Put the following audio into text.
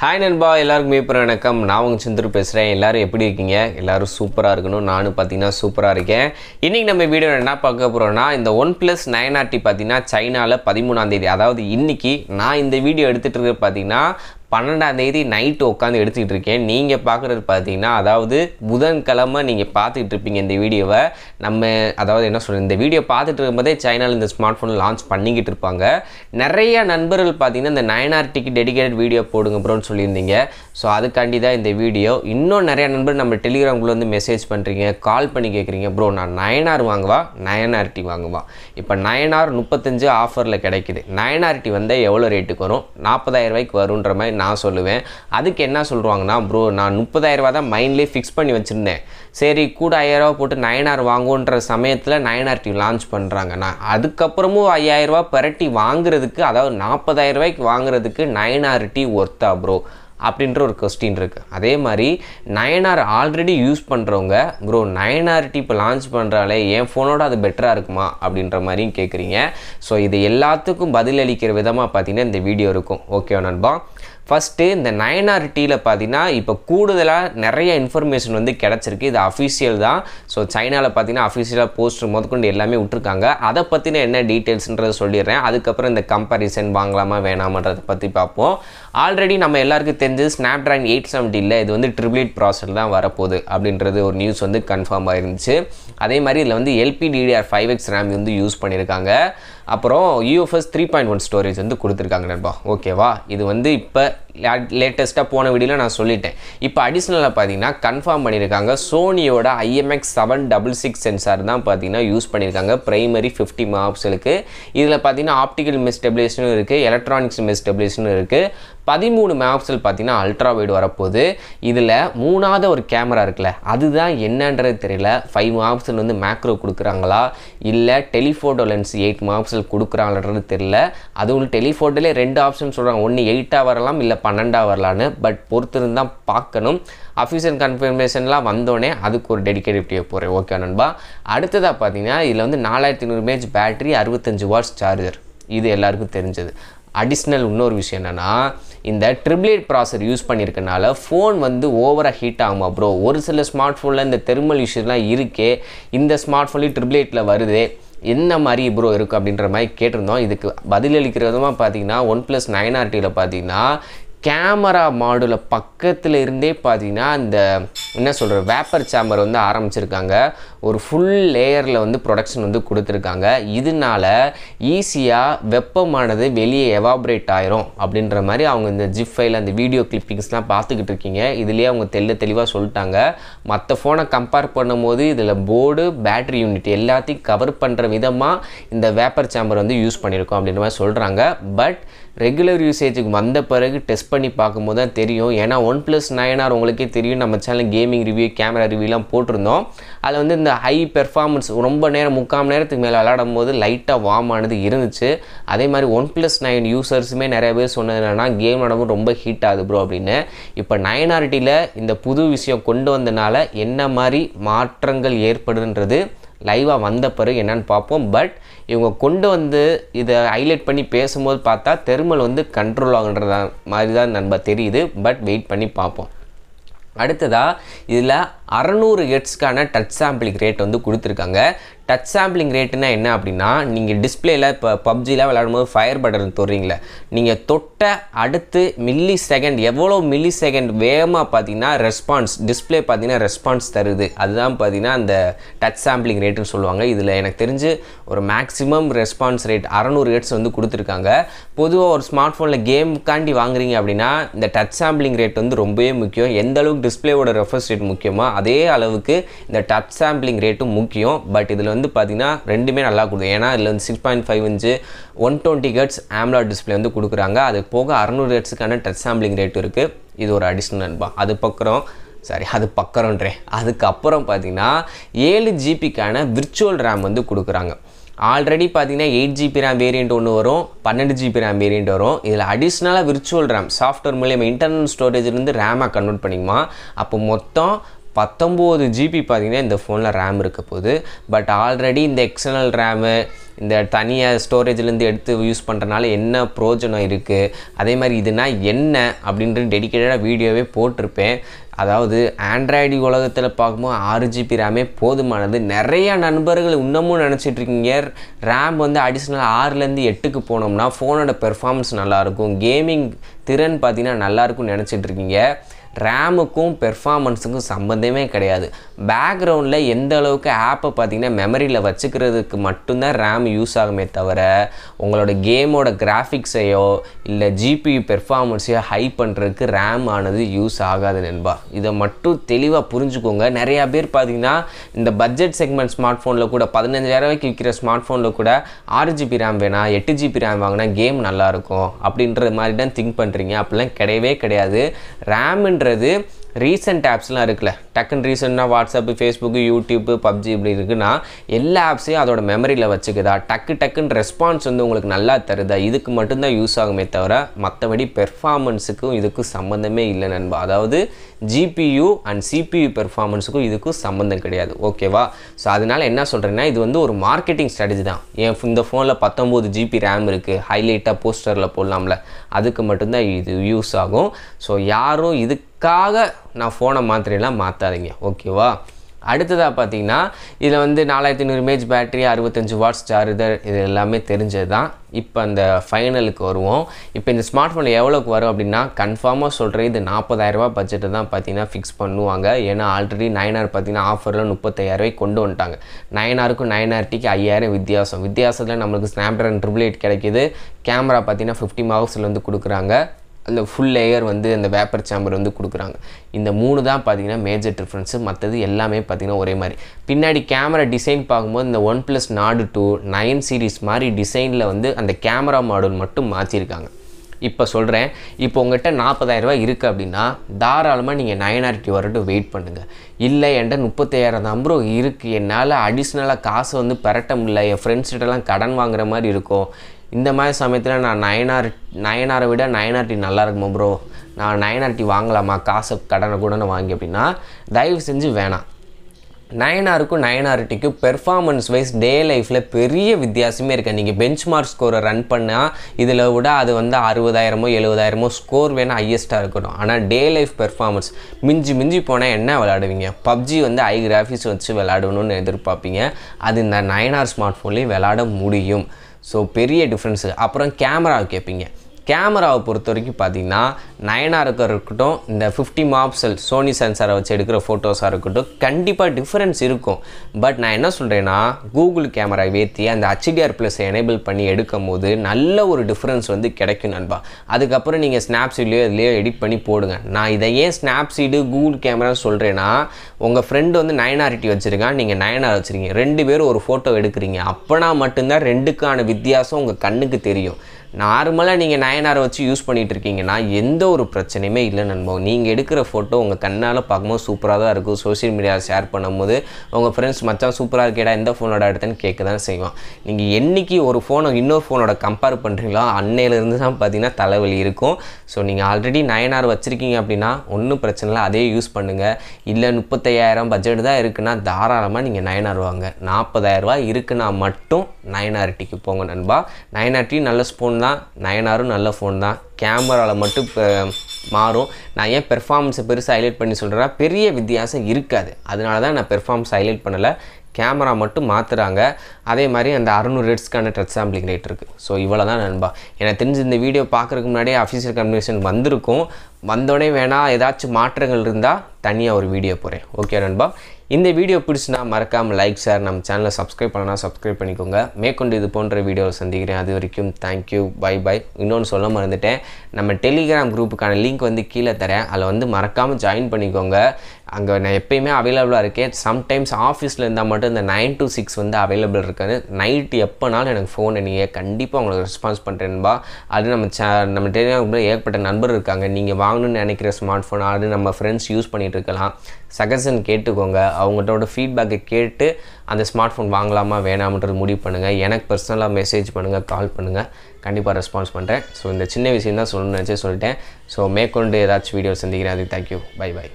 hi நண்பா எல்லாருக்கும் மீப்பர் வணக்கம் நான் உங்கள் சந்திரு பேசுகிறேன் எல்லோரும் எப்படி இருக்கீங்க எல்லோரும் சூப்பராக இருக்கணும் நானும் பார்த்தீங்கன்னா சூப்பராக இருக்கேன் இன்றைக்கி நம்ம வீடியோ என்ன பார்க்க போகிறோம்னா இந்த ஒன் ப்ளஸ் நைன் ஆர்டி பார்த்தீங்கன்னா சைனாவில் பதிமூணாந்தேதி அதாவது இன்றைக்கி நான் இந்த வீடியோ எடுத்துகிட்டு இருக்க பார்த்தீங்கன்னா பன்னெண்டாம் தேதி நைட்டு உட்காந்து எடுத்துக்கிட்டு இருக்கேன் நீங்கள் பார்க்குறது பார்த்தீங்கன்னா அதாவது புதன்கிழமை நீங்கள் பார்த்துக்கிட்டு இருப்பீங்க இந்த வீடியோவை நம்ம அதாவது என்ன சொல்கிறது இந்த வீடியோ பார்த்துட்டு இருக்கும்போதே சைனாவில் இந்த ஸ்மார்ட் ஃபோன் லான்ச் பண்ணிக்கிட்டு இருப்பாங்க நிறைய நண்பர்கள் பார்த்தீங்கன்னா இந்த நைன் ஆர்டிக்கு டெடிக்கேட்டட் வீடியோ போடுங்க ப்ரோன்னு சொல்லியிருந்தீங்க ஸோ அதுக்காண்டி தான் இந்த வீடியோ இன்னும் நிறைய நண்பர் நம்ம டெலிகிராம்குள்ளே வந்து மெசேஜ் பண்ணுறீங்க கால் பண்ணி கேட்குறீங்க ப்ரோ நான் நயன் ஆர் வாங்குவா நயன் ஆர்டி வாங்குவா இப்போ நயன் ஆர் முப்பத்தஞ்சு ஆஃபரில் கிடைக்குது நயன் ஆர்டி வந்தால் எவ்வளோ ரேட்டுக்கு வரும் நாற்பதாயிரம் ரூபாய்க்கு வருன்ற மாதிரி நான் சொல்லுவேன் அதுக்கு என்ன சொல்லுவாங்கன்னா ப்ரோ நான் முப்பதாயிரரூபா தான் மைண்ட்லேயே ஃபிக்ஸ் பண்ணி வச்சுருந்தேன் சரி கூட ஐயாயிரரூபா போட்டு நயனார் வாங்குன்ற சமயத்தில் நயனார் டிவி லான்ச் பண்ணுறாங்க நான் அதுக்கப்புறமும் ஐயாயிரரூபா பரட்டி வாங்குறதுக்கு அதாவது நாற்பதாயிரரூபாய்க்கு வாங்குறதுக்கு நயனார் டி ஒர்த்தா ப்ரோ அப்படின்ற ஒரு கொஸ்டின் இருக்குது அதே மாதிரி நயனார் ஆல்ரெடி யூஸ் பண்ணுறவங்க ப்ரோ நயனார்ட்டி இப்போ லான்ச் பண்ணுறாலே என் ஃபோனோட அது பெட்டராக இருக்குமா அப்படின்ற மாதிரியும் கேட்குறீங்க ஸோ இது எல்லாத்துக்கும் பதிலளிக்கிற விதமாக பார்த்திங்கன்னா இந்த வீடியோ இருக்கும் ஓகே நண்பா ஃபஸ்ட்டு இந்த நயனார் டீயில் பார்த்தீங்கன்னா இப்போ கூடுதலாக நிறைய இன்ஃபர்மேஷன் வந்து கிடச்சிருக்கு இது அஃபிஷியல் தான் ஸோ சைனாவில் பார்த்தீங்கன்னா அஃபிஷியலாக போஸ்டர் முதற்கொண்டு எல்லாமே விட்டுருக்காங்க அதை பற்றின என்ன டீட்டெயில்ஸ்ன்றதை சொல்லிடுறேன் அதுக்கப்புறம் இந்த கம்பாரிசன் வாங்கலாமா வேணாமன்றதை பற்றி பார்ப்போம் ஆல்ரெடி நம்ம எல்லாருக்கும் தெரிஞ்சது ஸ்னாப் ட்ராகன் எயிட் செவன்ட்டி இல்லை இது வந்து ட்ரிபிள்இட் ப்ராசஸ் தான் வரப்போகுது அப்படின்றது ஒரு நியூஸ் வந்து கன்ஃபார்ம் ஆயிருந்துச்சு அதே மாதிரி இதில் வந்து எல்பிடிடிஆர் ஃபைவ் எக்ஸ் ரேம் வந்து யூஸ் பண்ணியிருக்காங்க அப்புறம் UFS three point one storage வந்து கொடுத்துருக்காங்க நண்பா ஓகேவா இது வந்து இப்போ லேட்டஸ்ட்டாக போன வீடியோவில் நான் சொல்லிட்டேன் இப்போ அடிஷ்னலாக பார்த்தீங்கன்னா கன்ஃபார்ம் பண்ணியிருக்காங்க சோனியோட IMX seven double six sensor தான் பார்த்தீங்கன்னா யூஸ் பண்ணியிருக்காங்க ப்ரைமரி ஃபிஃப்டி மாப்ஸுக்கு இதில் பார்த்தீங்கன்னா ஆப்டிக்கல் மிஸ்டபிளேஷனும் இருக்குது எலக்ட்ரானிக்ஸ் மிஸ்டபிளேஷனும் இருக்குது பதிமூணு மேப்ஸில் பார்த்தீங்கன்னா அல்ட்ரா வைடு வரப்போகுது இதில் மூணாவது ஒரு கேமரா இருக்குல்ல அதுதான் என்னன்றது தெரியல ஃபைவ் மேப்ஸில் வந்து மேக்ரோ கொடுக்குறாங்களா இல்லை டெலிஃபோட்டோ லென்ஸ் எயிட் மேப்ஸில் கொடுக்குறாங்கன்றது தெரியல அதுவும் டெலிஃபோட்டோலே ரெண்டு ஆப்ஷன் சொல்கிறாங்க ஒன்று எயிட்டாக வரலாம் இல்லை பன்னெண்டாக வரலான்னு பட் பொறுத்திருந்தான் பார்க்கணும் அஃபீஷியல் கன்ஃபர்மேஷன்லாம் வந்தோடனே அதுக்கு ஒரு டெடிக்கேட் போகிறேன் ஓகே நண்பா அடுத்ததாக பார்த்தீங்கன்னா இதில் வந்து நாலாயிரத்தி நூறு மேஜ் பேட்டரி அறுபத்தஞ்சு வாட்ஸ் சார்ஜர் இது எல்லாருக்கும் தெரிஞ்சது அடிஷ்னல் இன்னொரு விஷயம் என்னென்னா இந்த ட்ரிபிளேட் ப்ராசர் யூஸ் பண்ணியிருக்கனால ஃபோன் வந்து ஓவராக ஹீட் ஆகுமா ப்ரோ ஒரு சில ஸ்மார்ட் ஃபோனில் இந்த தெர்மல் இஷ்யூலாம் இருக்கே இந்த ஸ்மார்ட் ஃபோன்லேயும் ட்ரிபிளேட்டில் வருது என்ன மாதிரி ப்ரோ இருக்குது அப்படின்ற மாதிரி கேட்டிருந்தோம் இதுக்கு பதிலளிக்கிற விதமாக பார்த்தீங்கன்னா ஒன் ப்ளஸ் நைன் ஆர்டியில் பார்த்தீங்கன்னா கேமரா மாடுல பக்கத்தில் இருந்தே பார்த்தீங்கன்னா அந்த என்ன சொல்கிற வேப்பர் சேம்பர் வந்து ஆரம்பிச்சிருக்காங்க ஒரு ஃபுல் லேயரில் வந்து ப்ரொடக்ஷன் வந்து கொடுத்துருக்காங்க இதனால ஈஸியாக வெப்பமானது வெளியே எவாபரேட் ஆயிரும் அப்படின்ற மாதிரி அவங்க இந்த ஜிப் ஃபைல் அந்த வீடியோ கிளிப்பிங்ஸ்லாம் பார்த்துக்கிட்டு இருக்கீங்க இதுலேயே அவங்க தெல்ல தெளிவாக சொல்லிட்டாங்க மற்ற ஃபோனை கம்பேர் பண்ணும்போது இதில் போர்டு பேட்ரி யூனிட் எல்லாத்தையும் கவர் பண்ணுற விதமாக இந்த வேப்பர் சேம்பர் வந்து யூஸ் பண்ணியிருக்கோம் அப்படின்ற மாதிரி சொல்கிறாங்க பட் ரெகுலர் யூசேஜுக்கு வந்த பிறகு டெஸ்ட் பண்ணி பார்க்கும்போது தான் தெரியும் ஏன்னா ஒன் ப்ளஸ் ஆர் உங்களுக்கே தெரியும் நம்ம சேனல் கேமிங் ரிவ்யூ கேமரா ரிவ்யூலாம் போட்டிருந்தோம் அதில் வந்து இந்த ஹை பெர்ஃபார்மன்ஸ் ரொம்ப நேரம் முக்கால் நேரத்துக்கு மேலே விளாடும் போது லைட்டாக வார்ம் ஆனது இருந்துச்சு அதே மாதிரி ஒன் ப்ளஸ் நைன் யூசர்ஸுமே நிறைய பேர் சொன்னது என்னென்னா கேம் விளாடும் ரொம்ப ஹீட் ஆகுது ப்ரோ அப்படின்னு இப்போ நைன் ஆர்டியில் இந்த புது விஷயம் கொண்டு வந்தனால என்ன மாதிரி மாற்றங்கள் ஏற்படுன்றது லைவாக வந்த பிறகு என்னென்னு பார்ப்போம் பட் இவங்க கொண்டு வந்து இதை ஹைலைட் பண்ணி பேசும்போது பார்த்தா தெருமல் வந்து கண்ட்ரோல் ஆகுன்றதா மாதிரி தான் நம்ம தெரியுது பட் வெயிட் பண்ணி பார்ப்போம் அடுத்ததாக இதில் அறநூறு ஹெட்ஸ்க்கான டச் சாம்பிளிங் ரேட் வந்து கொடுத்துருக்காங்க டச் சாம்பிளிங் ரேட்டுனா என்ன அப்படின்னா நீங்கள் டிஸ்பிளேயில் இப்போ பப்ஜிலாம் விளையாடும் போது ஃபயர் பட்டன் தோறீங்களே நீங்கள் தொட்ட அடுத்து மில்லி செகண்ட் எவ்வளோ மில்லி செகண்ட் வேகமாக பார்த்தீங்கன்னா ரெஸ்பான்ஸ் டிஸ்பிளே பார்த்தீங்கன்னா ரெஸ்பான்ஸ் தருது அதுதான் பார்த்தீங்கன்னா அந்த டச் சாம்பிளிங் ரேட்டுன்னு சொல்லுவாங்க இதில் எனக்கு தெரிஞ்சு ஒரு மேக்ஸிமம் ரெஸ்பான்ஸ் ரேட் அறநூறு ஹெட்ஸ் வந்து கொடுத்துருக்காங்க பொதுவாக ஒரு ஸ்மார்ட் ஃபோனில் கேம்க்காண்டி வாங்குறீங்க அப்படின்னா இந்த டச் சாம்பிளிங் ரேட் வந்து ரொம்பவே முக்கியம் எந்த அளவுக்கு டிஸ்பிளேவோட ரெஃபர்ஸ் ரேட் முக்கியமாக அதே அளவுக்கு இந்த டச் சாம்பிளிங் ரேட்டும் முக்கியம் பட் இதில் வந்து பார்த்திங்கன்னா ரெண்டுமே நல்லா கொடுக்கும் ஏன்னா இதில் வந்து six point five inch one twenty hertz AMOLED display வந்து கொடுக்குறாங்க அது போக அறநூறு ஹெட்ஸுக்கான டச் சாம்பிளிங் ரேட் இருக்குது இது ஒரு அடிஷ்னல் நண்பா அது பக்கம் சாரி அது பக்கரன்றே அதுக்கப்புறம் பார்த்திங்கன்னா ஏழு ஜிபிக்கான விர்ச்சுவல் ரேம் வந்து கொடுக்குறாங்க ஆல்ரெடி பார்த்தீங்கன்னா எயிட் ஜிபி ரேம் வேரியண்ட் ஒன்று வரும் பன்னெண்டு ஜிபி ரேம் வேரியண்ட் வரும் இதில் அடிஷ்னலாக விர்ச்சுவல் ரேம் சாஃப்ட்வேர் மூலியமாக இன்டர்னல் ஸ்டோரேஜ்லேருந்து ரேமாக கன்வெர்ட் பண்ணிக்குமா அப்போ மொத்தம் பத்தொம்போது ஜிபி பார்த்திங்கன்னா இந்த ஃபோனில் ரேம் இருக்க போகுது பட் ஆல்ரெடி இந்த எக்ஸ்டர்னல் ரேமு இந்த தனியாக ஸ்டோரேஜ்லேருந்து எடுத்து யூஸ் பண்ணுறனால என்ன ப்ரோஜனம் இருக்குது அதே மாதிரி இதுனா என்ன அப்படின்ற டெடிக்கேட்டடாக வீடியோவே போட்டிருப்பேன் அதாவது ஆண்ட்ராய்டு உலகத்தில் பார்க்கும்போது ஆறு ஜிபி ரேமே போதுமானது நிறையா நண்பர்கள் இன்னமும் நினச்சிட்ருக்கீங்க ரேம் வந்து அடிஷ்னல் ஆறுலேருந்து எட்டுக்கு போனோம்னா ஃபோனோட பெர்ஃபார்மன்ஸ் நல்லாயிருக்கும் கேமிங் திறன் பார்த்திங்கன்னா நல்லாயிருக்கும்னு நினச்சிட்ருக்கீங்க ரேமுக்கும் பெர்ஃபார்மன்ஸுக்கும் சம்மந்தமே கிடையாது பேக்ரவுண்டில் எந்த அளவுக்கு ஆப்பை பார்த்திங்கன்னா மெமரியில் வச்சுக்கிறதுக்கு மட்டும்தான் ரேம் யூஸ் ஆகுமே தவிர உங்களோட கேமோட கிராஃபிக்ஸையோ இல்லை ஜிபி பெர்ஃபார்மன்ஸையோ ஹை பண்ணுறதுக்கு ரேம் ஆனது யூஸ் ஆகாது நண்பா இதை மட்டும் தெளிவாக புரிஞ்சுக்கோங்க நிறையா பேர் பார்த்திங்கன்னா இந்த பட்ஜெட் செக்மெண்ட் ஸ்மார்ட் ஃபோனில் கூட ரூபாய்க்கு விற்கிற ஸ்மார்ட் ஃபோனில் கூட ஆறு ஜிபி ரேம் வேணாம் எட்டு ஜிபி ரேம் வாங்கினா கேம் நல்லாயிருக்கும் அப்படின்ற மாதிரி தான் திங்க் பண்ணுறீங்க அப்படிலாம் கிடையவே கிடையாது ரேம்ன்ற இருக்கிறது ரீசெண்ட் ஆப்ஸ்லாம் இருக்குல்ல டக்குன்னு ரீசெண்டாக வாட்ஸ்அப்பு ஃபேஸ்புக்கு யூடியூப்பு பப்ஜி இப்படி இருக்குன்னா எல்லா ஆப்ஸையும் அதோட மெமரியில் வச்சுக்குதா டக்கு டக்குன்னு ரெஸ்பான்ஸ் வந்து உங்களுக்கு நல்லா தருதா இதுக்கு மட்டும்தான் யூஸ் ஆகுமே தவிர மற்றபடி பெர்ஃபார்மன்ஸுக்கும் இதுக்கும் சம்மந்தமே இல்லை நண்பா அதாவது ஜிபியு அண்ட் சிபியு பெர்ஃபார்மன்ஸுக்கும் இதுக்கும் சம்மந்தம் கிடையாது ஓகேவா ஸோ அதனால் என்ன சொல்கிறேன்னா இது வந்து ஒரு மார்க்கெட்டிங் ஸ்ட்ராட்டஜி தான் என் இந்த ஃபோனில் பத்தொம்போது ஜிபி ரேம் இருக்குது ஹைலைட்டாக போஸ்டரில் போடலாம்ல அதுக்கு மட்டும்தான் இது யூஸ் ஆகும் ஸோ யாரும் இதுக்கு அதுக்காக நான் ஃபோனை மாத்திரையெல்லாம் மாற்றாதீங்க ஓகேவா அடுத்ததாக பார்த்தீங்கன்னா இதில் வந்து நாலாயிரத்தி நூறு இமேஜ் பேட்டரி அறுபத்தஞ்சு வாட்ஸ் சார்ஜர் இது எல்லாமே தெரிஞ்சது தான் இப்போ அந்த ஃபைனலுக்கு வருவோம் இப்போ இந்த ஸ்மார்ட் ஃபோன் எவ்வளோக்கு வரும் அப்படின்னா கன்ஃபார்மாக சொல்கிறேன் இது நாற்பதாயிரரூபா பட்ஜெட்டை தான் பார்த்தீங்கன்னா ஃபிக்ஸ் பண்ணுவாங்க ஏன்னா ஆல்ரெடி நைனார் பார்த்தீங்கன்னா ஆஃபரில் முப்பத்தையாயிரரூவாய்க்கு கொண்டு வந்துட்டாங்க நைனாருக்கும் நைனார்டிக்கு ஐயாயிரம் வித்தியாசம் வித்தியாசத்தில் நம்மளுக்கு ஸ்னாப்ட்ராகன் ட்ரிபிள் எயிட் கிடைக்கிது கேமரா பார்த்தீங்கன்னா ஃபிஃப்டி மார்க்ஸில் வந்து கொடுக்குறாங்க அந்த ஃபுல் லேயர் வந்து அந்த வேப்பர் சாம்பர் வந்து கொடுக்குறாங்க இந்த மூணு தான் பார்த்திங்கன்னா மேஜர் டிஃப்ரென்ஸு மற்றது எல்லாமே பார்த்திங்கன்னா ஒரே மாதிரி பின்னாடி கேமரா டிசைன் பார்க்கும்போது இந்த one plus Nord two nine series மாதிரி டிசைனில் வந்து அந்த கேமரா மாடல் மட்டும் மாற்றிருக்காங்க இப்போ சொல்கிறேன் இப்போ உங்கள்கிட்ட நாற்பதாயிரரூபா இருக்குது அப்படின்னா தாராளமாக நீங்கள் நயன் ஆர்டி வரட்டும் வெயிட் பண்ணுங்கள் இல்லை என்கிட்ட முப்பத்தையாயிரம் தான் ப்ரோ இருக்குது என்னால் அடிஷ்னலாக காசு வந்து பெரட்ட முடியல என் ஃப்ரெண்ட்ஸ்கிட்டலாம் கடன் வாங்குற மாதிரி இருக்கும் இந்த மாதிரி சமயத்தில் நான் நயனார் நயனாரை விட நயனார் டீ நல்லா இருக்குமா ப்ரோ நான் நயனார் டீ வாங்கலாமா காசு கடனை கூட நான் வாங்கி அப்படின்னா தயவு செஞ்சு வேணாம் நயனாருக்கும் நயனாரிட்டிக்கும் பெர்ஃபார்மன்ஸ் வைஸ் டே லைஃப்பில் பெரிய வித்தியாசமே இருக்குது நீங்கள் பெஞ்ச் மார்க் ஸ்கோரை ரன் பண்ணால் இதில் விட அது வந்து அறுபதாயிரமோ எழுபதாயிரமோ ஸ்கோர் வேணால் ஹையஸ்ட்டாக இருக்கணும் ஆனால் டே லைஃப் பெர்ஃபார்மன்ஸ் மிஞ்சி மிஞ்சி போனால் என்ன விளாடுவீங்க பப்ஜி வந்து ஐ கிராஃபிக்ஸ் வச்சு விளாடணும்னு எதிர்பார்ப்பீங்க அது இந்த நயனார் ஸ்மார்ட் ஃபோன்லேயும் விளாட முடியும் ஸோ பெரிய டிஃப்ரென்ஸு அப்புறம் கேமரா கேட்பீங்க கேமராவை பொறுத்த வரைக்கும் பார்த்திங்கன்னா நயனாக இருக்கட்டும் இந்த ஃபிஃப்டி மாப்செல் சோனி சென்சாரை வச்சு எடுக்கிற ஃபோட்டோஸாக இருக்கட்டும் கண்டிப்பாக டிஃப்ரென்ஸ் இருக்கும் பட் நான் என்ன சொல்கிறேன்னா கூகுள் கேமரா ஏற்றி அந்த ஹச்டிஆர் ப்ளஸ் எனேபிள் பண்ணி எடுக்கும் போது நல்ல ஒரு டிஃப்ரென்ஸ் வந்து கிடைக்கும் நண்பா அதுக்கப்புறம் நீங்கள் ஸ்னாப்சீட்லேயோ இதுலேயோ எடிட் பண்ணி போடுங்க நான் இதை ஏன் ஸ்னாப்சீடு கூகுள் கேமரான்னு சொல்கிறேன்னா உங்கள் ஃப்ரெண்டு வந்து நயனாரிட்டி வச்சுருக்கான் நீங்கள் நயனார் வச்சுருக்கீங்க ரெண்டு பேரும் ஒரு ஃபோட்டோ எடுக்கிறீங்க அப்போனா மட்டும்தான் ரெண்டுக்கான வித்தியாசம் உங்கள் கண்ணுக்கு தெரியும் நார்மலாக நீங்கள் நயனாரை வச்சு யூஸ் பண்ணிகிட்டு இருக்கீங்கன்னா எந்த ஒரு பிரச்சனையுமே இல்லை நண்போம் நீங்கள் எடுக்கிற ஃபோட்டோ உங்கள் கண்ணால் பார்க்கும்போது சூப்பராக தான் இருக்கும் சோஷியல் மீடியாவில் ஷேர் பண்ணும்போது உங்கள் ஃப்ரெண்ட்ஸ் மச்சான் சூப்பராக இருக்கேடா எந்த ஃபோனோட எடுத்தேன்னு கேட்க தான் செய்வான் நீங்கள் என்றைக்கு ஒரு ஃபோனை இன்னொரு ஃபோனோட கம்பேர் பண்ணுறீங்களோ அன்னையிலேருந்து தான் பார்த்தீங்கன்னா தலைவலி இருக்கும் ஸோ நீங்கள் ஆல்ரெடி நயனார் வச்சுருக்கீங்க அப்படின்னா ஒன்றும் பிரச்சனை இல்லை அதே யூஸ் பண்ணுங்கள் இல்லை முப்பத்தையாயிரம் பட்ஜெட் தான் இருக்குன்னா தாராளமாக நீங்கள் நயனார் வாங்க நாற்பதாயிரரூவா இருக்குன்னா மட்டும் நயனார்டிக்கு போங்க நண்பா நயனார்டி நல்ல ஸ்போன் ஃபோன் தான் நயனாரும் நல்ல ஃபோன் தான் கேமராவில் மட்டும் இப்போ மாறும் நான் ஏன் பெர்ஃபார்மன்ஸை பெருசாக ஹைலைட் பண்ணி சொல்கிறேன் பெரிய வித்தியாசம் இருக்காது அதனால தான் நான் பெர்ஃபார்மன்ஸ் ஹைலைட் பண்ணலை கேமரா மட்டும் மாற்றுறாங்க அதே மாதிரி அந்த அறுநூறு ரேட்ஸ்க்கான டச் சாம்பிளிங் ரேட் இருக்குது ஸோ இவ்வளோ தான் நண்பா எனக்கு தெரிஞ்சு இந்த வீடியோ பார்க்குறதுக்கு முன்னாடியே அஃபீஷியல் கம்யூனிகேஷன் வந்திருக்கும் வந்தோடனே வேணால் ஏதாச்சும் மாற்றங்கள் இருந்தால் தனியாக ஒரு வீடியோ போகிறேன் ஓகே நண்பா இந்த வீடியோ பிடிச்சுனா மறக்காமல் லைக் ஷேர் நம்ம சேனலை சப்ஸ்கிரைப் பண்ணால் சப்ஸ்கிரைப் பண்ணிக்கோங்க மேற்கொண்டு இது போன்ற வீடியோவை சந்திக்கிறேன் அது வரைக்கும் தேங்க்யூ பை பை இன்னொன்று சொல்ல மறந்துட்டேன் நம்ம டெலிகிராம் குரூப்புக்கான லிங்க் வந்து கீழே தரேன் அதில் வந்து மறக்காமல் ஜாயின் பண்ணிக்கோங்க அங்கே நான் எப்பயுமே அவைலபிளாக இருக்கேன் சம்டைம்ஸ் ஆஃபீஸில் இருந்தால் மட்டும் இந்த நைன் டு சிக்ஸ் வந்து அவைலபிள் இருக்காது நைட் எப்போனாலும் எனக்கு ஃபோனை நீங்கள் கண்டிப்பாக உங்களுக்கு ரெஸ்பான்ஸ் பண்ணுறேன்பா அது நம்ம சே நம்ம டெலிவரி ஏற்பட்ட நண்பர் இருக்காங்க நீங்கள் வாங்கணும்னு நினைக்கிற ஸ்மார்ட் ஃபோன் அது நம்ம ஃப்ரெண்ட்ஸ் யூஸ் பண்ணிகிட்டு இருக்கலாம் சஜஷன் கேட்டுக்கோங்க அவங்கள்ட்டோட ஃபீட்பேக்கை கேட்டு அந்த ஸ்மார்ட் ஃபோன் வாங்கலாமா வேணாமன்றது முடிவு பண்ணுங்கள் எனக்கு பர்சனலாக மெசேஜ் பண்ணுங்கள் கால் பண்ணுங்கள் கண்டிப்பாக ரெஸ்பான்ஸ் பண்ணுறேன் ஸோ இந்த சின்ன விஷயம் தான் சொல்லணும்னு நினச்சே சொல்லிட்டேன் ஸோ மேற்கொண்டு ஏதாச்சும் வீடியோ சந்திக்கிறேன் அது தேங்க்யூ பை பை